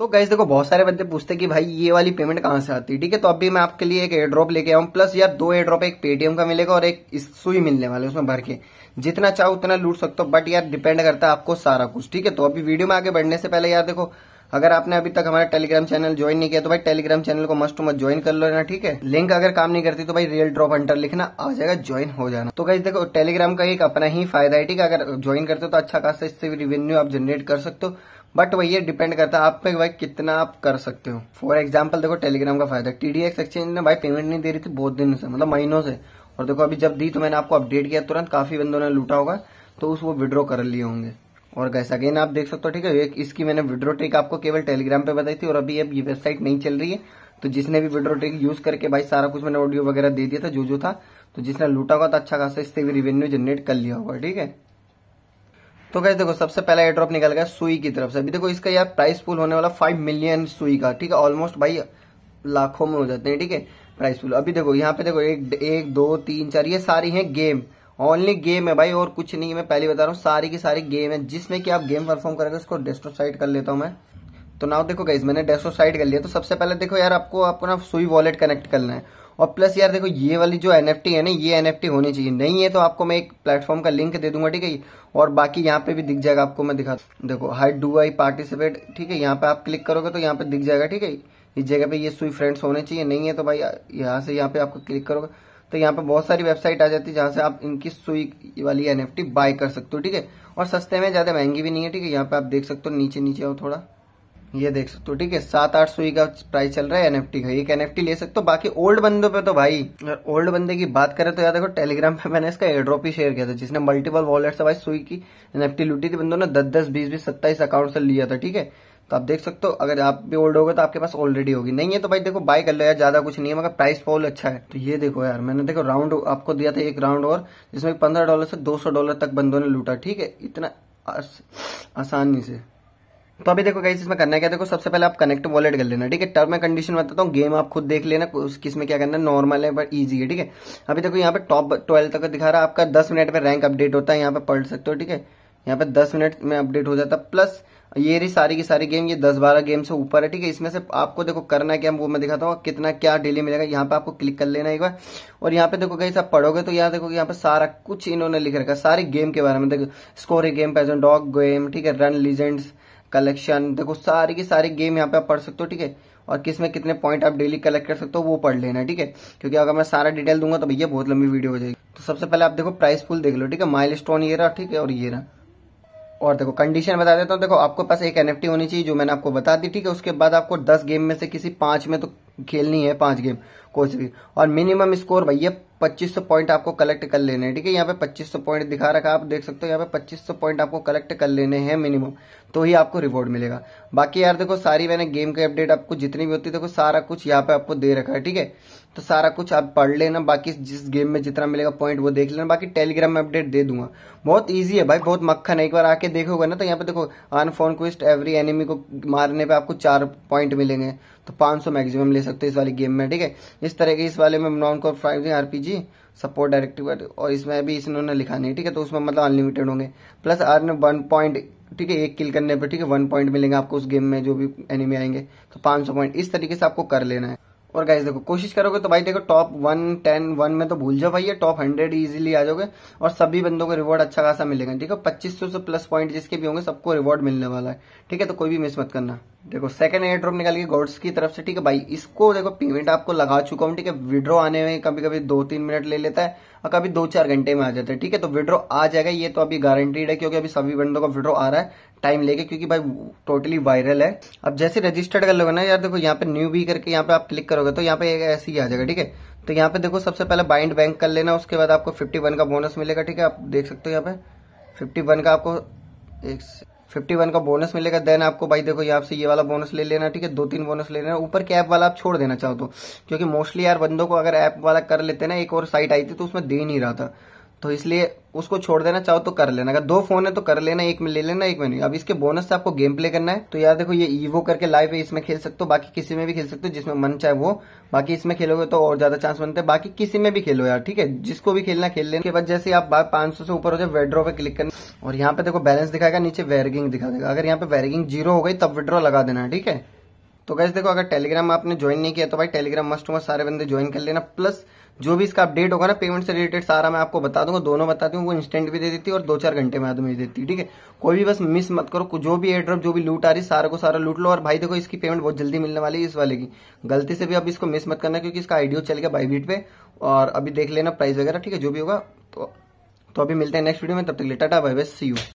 तो गैस देखो बहुत सारे बंदे पूछते हैं कि भाई ये वाली पेमेंट कहाँ से आती है ठीक है तो अभी मैं आपके लिए एक एयड्रॉप लेके आऊँ प्लस यार दो एयड्रॉप एक पेटीएम का मिलेगा और एक सुई मिलने वाले उसमें भर के जितना चाहो उतना लूट सकते हो बट यार डिपेंड करता है आपको सारा कुछ ठीक है तो अभी वीडियो में आगे बढ़ने से पहले यार देखो अगर आपने अभी तक हमारा टेलीग्राम चैनल ज्वाइन नहीं किया तो भाई टेलीग्राम चैनल को मस्ट मस्ट ज्वाइन कर लो ना ठीक है लिंक अगर काम नहीं करती तो भाई रियल ड्रॉप अंटर लिखना आ जाएगा ज्वाइन हो जाना तो कहीं देखो टेलीग्राम का एक अपना ही फायदा है ठीक है अगर ज्वाइन करते हो तो अच्छा खासा इससे रिवेन्यू आप जनरेट कर सकते हो बट वही डिपेंड करता है आप पे भाई कितना आप कर सकते हो फॉर एग्जाम्पल देखो टेलीग्राम का फायदा टीडीएक्स एक्सचेंज ने भाई पेमेंट नहीं दे रही थी बहुत दिन से मतलब महीनों से और देखो अभी जब दी तो मैंने आपको अपडेट किया तुरंत काफी बंदों ने लूटा होगा तो उस वो विड्रॉ कर लिए होंगे और गैस अगेन आप देख सकते हो ठीक है एक इसकी मैंने विड्रो ट्रिक आपको केवल टेलीग्राम पे बताई थी और अभी अब ये वेबसाइट नहीं चल रही है तो जिसने भी विड्रो ट्रिक यूज करके भाई सारा कुछ मैंने ऑडियो वगैरह दे दिया था जो जो था तो जिसने लूटा होगा तो अच्छा खासा इससे भी रिवेन्यू जनरेट कर लिया होगा ठीक है तो कैसे देखो सबसे पहला एयर ड्रॉप निकल गया सुई की तरफ से अभी देखो इसका यार प्राइस पुल होने वाला फाइव मिलियन सुई का ठीक है ऑलमोस्ट भाई लाखों में हो जाते हैं ठीक है प्राइस पुल अभी देखो यहाँ पे देखो एक एक दो तीन चार ये सारी है गेम ओनली गेम है भाई और कुछ नहीं मैं पहले बता रहा हूँ सारी की सारी गेम है जिसमें कि आप गेम परफॉर्म करेंगे उसको साइड कर लेता हूँ मैं तो नाउ देखो गाइज मैंने साइड कर लिया तो सबसे पहले देखो यार आपको आपको ना सुई वॉलेट कनेक्ट करना है और प्लस यार देखो ये वाली जो एन है ना ये एन होनी चाहिए नहीं है तो आपको मैं एक प्लेटफॉर्म का लिंक दे दूंगा ठीक है और बाकी यहाँ पे भी दिख जाएगा आपको मैं दिखा देखो हाई डू आई पार्टिसिपेट ठीक है यहाँ पे आप क्लिक करोगे तो यहाँ पे दिख जाएगा ठीक है इस जगह पे ये सुई फ्रेंड्स होने चाहिए नहीं है तो भाई यहाँ से यहाँ पे आपको क्लिक करोगे तो यहाँ पे बहुत सारी वेबसाइट आ जाती है जहां से आप इनकी सुई वाली एनएफटी बाय कर सकते हो ठीक है और सस्ते में ज्यादा महंगी भी नहीं है ठीक है यहाँ पे आप देख सकते हो नीचे नीचे हो थोड़ा ये देख सकते हो ठीक है सात आठ सौ का प्राइस चल रहा है एनएफटी का एक एनएफटी ले सकते हो बाकी ओल्ड बंदों पे तो भाई अगर ओल्ड बंदे की बात करें तो यार देखो टेलीग्राम पे मैंने इसका एड्रॉप ही शेयर किया था जिसने मल्टीपल वॉलेट से भाई सुई की एनएफटी लूटी थी बंदों ने दस दस बीस बीस सत्ताईस अकाउंट से लिया था ठीक है तो आप देख सकते हो अगर आप भी ओल्ड होगा तो आपके पास ऑलरेडी होगी नहीं है तो भाई देखो बाय कर लो यार ज्यादा कुछ नहीं है मगर प्राइस फॉल अच्छा है तो ये देखो यार मैंने देखो राउंड आपको दिया था एक राउंड और जिसमें पंद्रह डॉलर से दो सौ डॉलर तक बंदों ने लूटा ठीक है इतना आसानी से तो अभी देखो कहीं इसमें करना क्या देखो सबसे पहले आप कनेक्ट वॉलेट कर लेना ठीक है टर्म एंड कंडीशन बताता हूँ गेम आप खुद देख लेना किसमें क्या करना है नॉर्मल है बट ईजी है ठीक है अभी देखो यहाँ पे टॉप ट्वेल्व तक दिखा रहा है आपका दस मिनट में रैंक अपडेट होता है यहाँ पे पढ़ सकते हो ठीक है यहाँ पे दस मिनट में अपडेट हो जाता है प्लस ये रही सारी की सारी गेम ये दस बारह गेम से ऊपर है ठीक है इसमें से आपको देखो करना क्या वो मैं दिखाता हूँ कितना क्या डेली मिलेगा यहाँ पे आपको क्लिक कर लेना एक बार और यहाँ पे देखो कहीं आप पढ़ोगे तो यहाँ देखो यहाँ पे सारा कुछ इन्होंने लिख रखा सारी गेम के बारे में देखो स्कोरी गेम पैजन डॉग गेम ठीक है रन लीजेंड्स कलेक्शन देखो सारी की सारी गेम यहाँ पे आप पढ़ सकते हो ठीक है और किस में कितने पॉइंट आप डेली कलेक्ट कर सकते हो वो पढ़ लेना ठीक है क्योंकि अगर मैं सारा डिटेल दूंगा तो भैया बहुत लंबी वीडियो हो जाएगी तो सबसे पहले आप देखो प्राइस फुल देख लो ठीक है माइल स्टोन ये रहा ठीक है और ये रहा और देखो कंडीशन बता देता हूँ देखो आपको पास एक एनएफटी होनी चाहिए जो मैंने आपको बता दी ठीक है उसके बाद आपको दस गेम में से किसी पांच में तो खेलनी है पांच गेम कोई भी और मिनिमम स्कोर भैया पच्चीस सौ पॉइंट आपको कलेक्ट कर लेने हैं ठीक है यहाँ पे पच्चीस सौ पॉइंट दिखा रखा आप देख सकते हो यहाँ पे सौ पॉइंट आपको कलेक्ट कर लेने हैं मिनिमम तो ही आपको रिवॉर्ड मिलेगा बाकी यार देखो सारी मैंने गेम के अपडेट आपको जितनी भी होती है देखो सारा कुछ यहाँ पे आपको दे रखा है ठीक है तो सारा कुछ आप पढ़ लेना बाकी जिस गेम में जितना मिलेगा पॉइंट वो देख लेना बाकी टेलीग्राम में अपडेट दे दूंगा बहुत ईजी है भाई बहुत मक्खन है एक बार आके देखोगे ना तो यहाँ पे देखो अनफोन क्विस्ट एवरी एनिमी को मारने पर आपको चार पॉइंट मिलेंगे तो 500 मैक्सिमम ले सकते हो इस वाली गेम में ठीक है इस तरह के इस वाले में non core five RPG support directive और इसमें भी इसने लिखा नहीं ठीक है तो उसमें मतलब अनलिमिटेड होंगे प्लस आर वन पॉइंट ठीक है एक किल करने पर ठीक है वन पॉइंट मिलेंगे आपको उस गेम में जो भी एनिमी आएंगे तो सौ पॉइंट इस तरीके से आपको कर लेना है और गाइज देखो कोशिश करोगे तो भाई देखो टॉप वन टेन वन में तो भूल जाओ भाई ये टॉप हंड्रेड इजीली आ जाओगे और सभी बंदों को रिवॉर्ड अच्छा खासा मिलेगा ठीक है पच्चीस सौ से प्लस पॉइंट जिसके भी होंगे सबको रिवॉर्ड मिलने वाला है ठीक है तो कोई भी मिस मत करना देखो सेकंड एयर ड्रॉप निकाल के गॉड्स की तरफ से ठीक है भाई इसको देखो पेमेंट आपको लगा चुका हूँ ठीक है विड्रो आने में कभी कभी दो तीन मिनट ले लेता है और कभी दो चार घंटे में आ जाता है ठीक है तो विड्रो आ जाएगा ये तो अभी गारंटीड है क्योंकि अभी सभी बंदों का विड्रो आ रहा है टाइम लेके क्योंकि भाई टोटली वायरल है अब जैसे रजिस्टर्ड कर लोगे ना यार देखो यहाँ पे न्यू भी करके यहाँ पे आप क्लिक करोगे तो यहाँ पे ऐसे ही आ जाएगा ठीक है तो यहाँ पे देखो सबसे पहले बाइंड बैंक कर लेना उसके बाद आपको फिफ्टी वन का बोनस मिलेगा ठीक है आप देख सकते हो यहाँ पे फिफ्टी वन का आपको एक फिफ्टी वन का बोनस मिलेगा देन आपको भाई देखो यहाँ से ये वाला बोनस ले लेना ठीक है दो तीन बोनस ले लेना ऊपर के ऐप वाला आप छोड़ देना चाहो तो क्योंकि मोस्टली यार बंदों को अगर ऐप वाला कर लेते ना एक और साइट आई थी तो उसमें दे नहीं रहा था तो इसलिए उसको छोड़ देना चाहो तो कर लेना अगर दो फोन है तो कर लेना एक में ले लेना एक में नहीं अब इसके बोनस से आपको गेम प्ले करना है तो यार देखो ये ईवो करके लाइव है इसमें खेल सकते हो बाकी किसी में भी खेल सकते हो जिसमें मन चाहे वो बाकी इसमें खेलोगे तो और ज्यादा चांस बनते हैं बाकी किसी में भी खेलो यार ठीक है जिसको भी खेलना खेल लेने के बाद जैसे आप पांच से ऊपर हो जाए वेड्रो पे क्लिक करना और यहाँ पे देखो बैलेंस दिखाएगा नीचे वेरगिंग दिखा देगा अगर यहाँ पे वेरगिंग जीरो हो गई तब विड्रॉ लगा देना ठीक है तो गैस देखो अगर टेलीग्राम आपने ज्वाइन नहीं किया तो भाई टेलीग्राम मस्ट मस्ट सारे बंदे ज्वाइन कर लेना प्लस जो भी इसका अपडेट होगा ना पेमेंट से रिलेटेड सारा मैं आपको बता दूंगा दोनों बताती हूँ वो इंस्टेंट भी दे देती है और दो चार घंटे में आदमी देती है ठीक है कोई भी बस मिस मत करो जो भी एड्रॉप जो भी लूट आ रही सारा को सारा लूट लो और भाई देखो इसकी पेमेंट बहुत जल्दी मिलने वाली है इस वाले की गलती से भी अब इसको मिस मत करना क्योंकि इसका आइडियो चल गया बाईबीट पे और अभी देख लेना प्राइस वगैरह ठीक है जो भी होगा तो, तो अभी मिलते हैं नेक्स्ट वीडियो में तब तक लेटा बाई बेस्ट सी यू